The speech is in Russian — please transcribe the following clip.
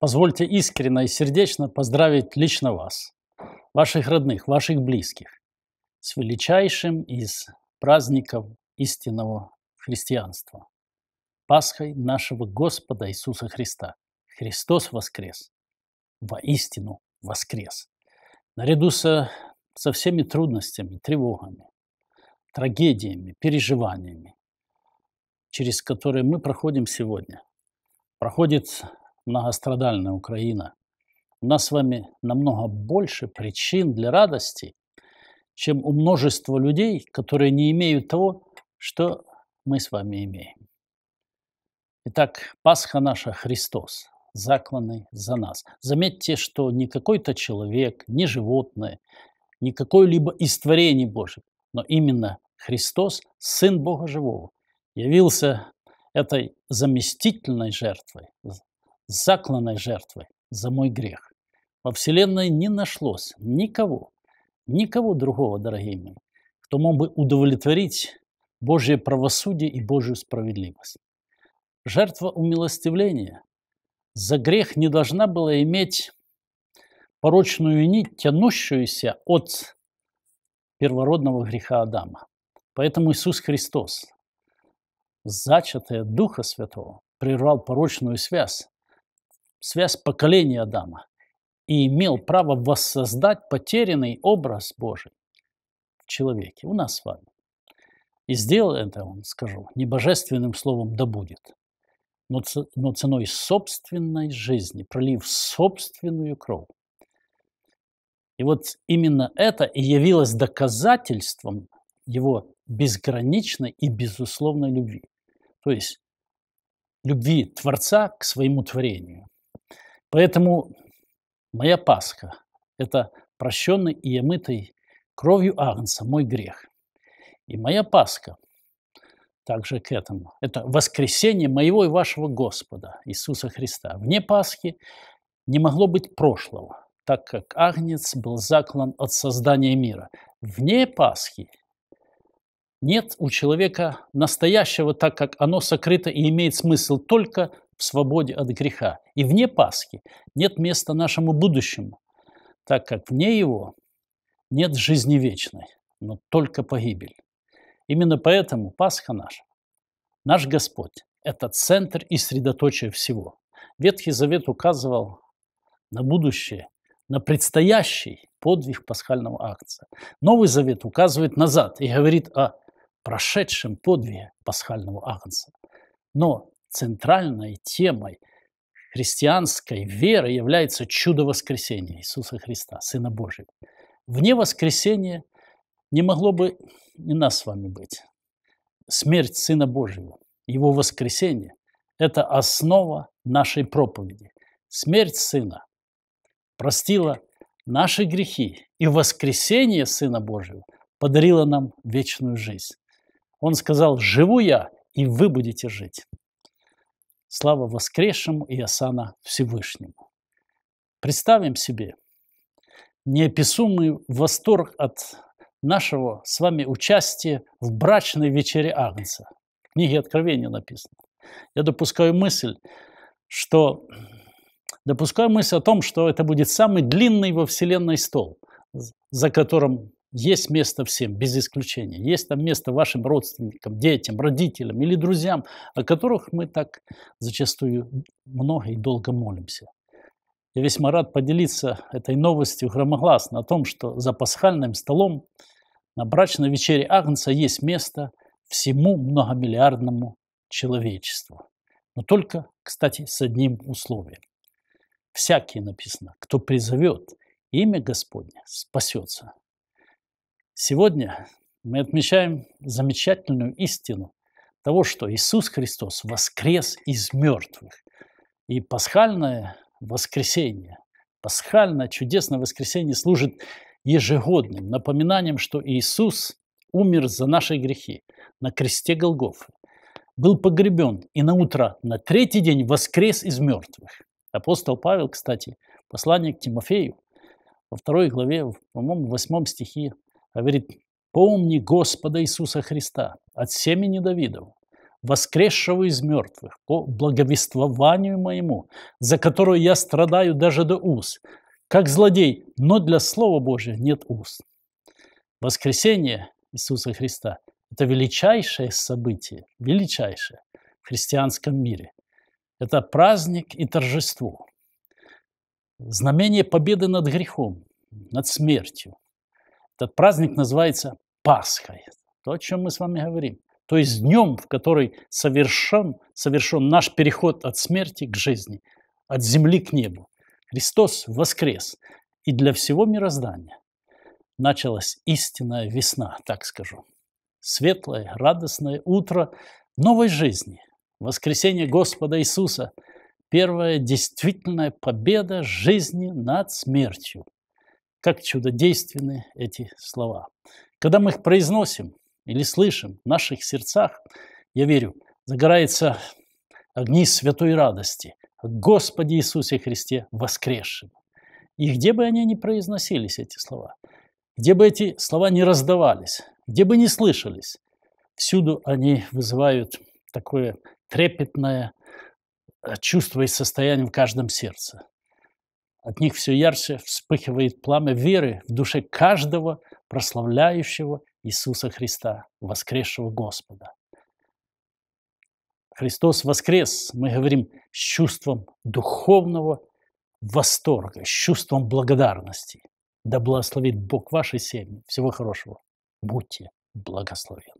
Позвольте искренно и сердечно поздравить лично вас, ваших родных, ваших близких с величайшим из праздников истинного христианства – Пасхой нашего Господа Иисуса Христа. Христос воскрес! Воистину воскрес! Наряду со, со всеми трудностями, тревогами, трагедиями, переживаниями, через которые мы проходим сегодня, проходит многострадальная Украина. У нас с вами намного больше причин для радости, чем у множества людей, которые не имеют того, что мы с вами имеем. Итак, Пасха наша Христос, закланный за нас. Заметьте, что не какой-то человек, не животное, не какое-либо из творений Божьих, но именно Христос, Сын Бога Живого, явился этой заместительной жертвой, закланной жертвы за мой грех. Во Вселенной не нашлось никого, никого другого, дорогие мои, кто мог бы удовлетворить Божье правосудие и Божью справедливость. Жертва умилостивления за грех не должна была иметь порочную нить, тянущуюся от первородного греха Адама. Поэтому Иисус Христос, зачатая Духа Святого, прервал порочную связь связь поколения Адама и имел право воссоздать потерянный образ Божий в человеке, у нас с вами. И сделал это, он скажу, не божественным словом «да будет», но, ценой собственной жизни, пролив собственную кровь. И вот именно это и явилось доказательством его безграничной и безусловной любви. То есть любви Творца к своему творению. Поэтому моя Пасха – это прощенный и омытый кровью Агнца мой грех. И моя Пасха также к этому – это воскресение моего и вашего Господа Иисуса Христа. Вне Пасхи не могло быть прошлого, так как Агнец был заклан от создания мира. Вне Пасхи нет у человека настоящего, так как оно сокрыто и имеет смысл только в свободе от греха. И вне Пасхи нет места нашему будущему, так как вне его нет жизни вечной, но только погибель. Именно поэтому Пасха наша, наш Господь, это центр и средоточие всего. Ветхий Завет указывал на будущее, на предстоящий подвиг пасхального акция. Новый Завет указывает назад и говорит о прошедшем подвиге пасхального агнца. Но центральной темой христианской веры является чудо воскресения Иисуса Христа, Сына Божьего. Вне воскресения не могло бы и нас с вами быть. Смерть Сына Божьего, Его воскресение – это основа нашей проповеди. Смерть Сына простила наши грехи, и воскресение Сына Божьего подарило нам вечную жизнь. Он сказал, живу я, и вы будете жить. Слава воскресшему и осана Всевышнему. Представим себе неописуемый восторг от нашего с вами участия в брачной вечере Агнца. В книге Откровения написано. Я допускаю мысль, что допускаю мысль о том, что это будет самый длинный во Вселенной стол, за которым есть место всем, без исключения. Есть там место вашим родственникам, детям, родителям или друзьям, о которых мы так зачастую много и долго молимся. Я весьма рад поделиться этой новостью громогласно о том, что за пасхальным столом на брачной вечере Агнца есть место всему многомиллиардному человечеству. Но только, кстати, с одним условием. Всякий написано, кто призовет имя Господне, спасется. Сегодня мы отмечаем замечательную истину того, что Иисус Христос воскрес из мертвых. И пасхальное воскресение, пасхальное чудесное воскресение служит ежегодным напоминанием, что Иисус умер за наши грехи на кресте Голгофы, был погребен и на утро, на третий день воскрес из мертвых. Апостол Павел, кстати, послание к Тимофею, во второй главе, по-моему, в восьмом стихе а говорит, помни Господа Иисуса Христа от семени Давидов, воскресшего из мертвых, по благовествованию моему, за которое я страдаю даже до уст, как злодей, но для Слова Божия нет уст. Воскресение Иисуса Христа – это величайшее событие, величайшее в христианском мире. Это праздник и торжество, знамение победы над грехом, над смертью, этот праздник называется Пасхой. То, о чем мы с вами говорим. То есть днем, в который совершен, совершен наш переход от смерти к жизни, от земли к небу. Христос воскрес. И для всего мироздания началась истинная весна, так скажу. Светлое, радостное утро новой жизни. Воскресение Господа Иисуса – первая действительная победа жизни над смертью. Как чудодейственны эти слова. Когда мы их произносим или слышим в наших сердцах, я верю, загорается огни святой радости Господи Иисусе Христе воскресшем. И где бы они ни произносились, эти слова, где бы эти слова не раздавались, где бы не слышались, всюду они вызывают такое трепетное э, чувство и состояние в каждом сердце от них все ярче вспыхивает пламя веры в душе каждого прославляющего Иисуса Христа, воскресшего Господа. Христос воскрес, мы говорим, с чувством духовного восторга, с чувством благодарности. Да благословит Бог ваши семьи. Всего хорошего. Будьте благословенны.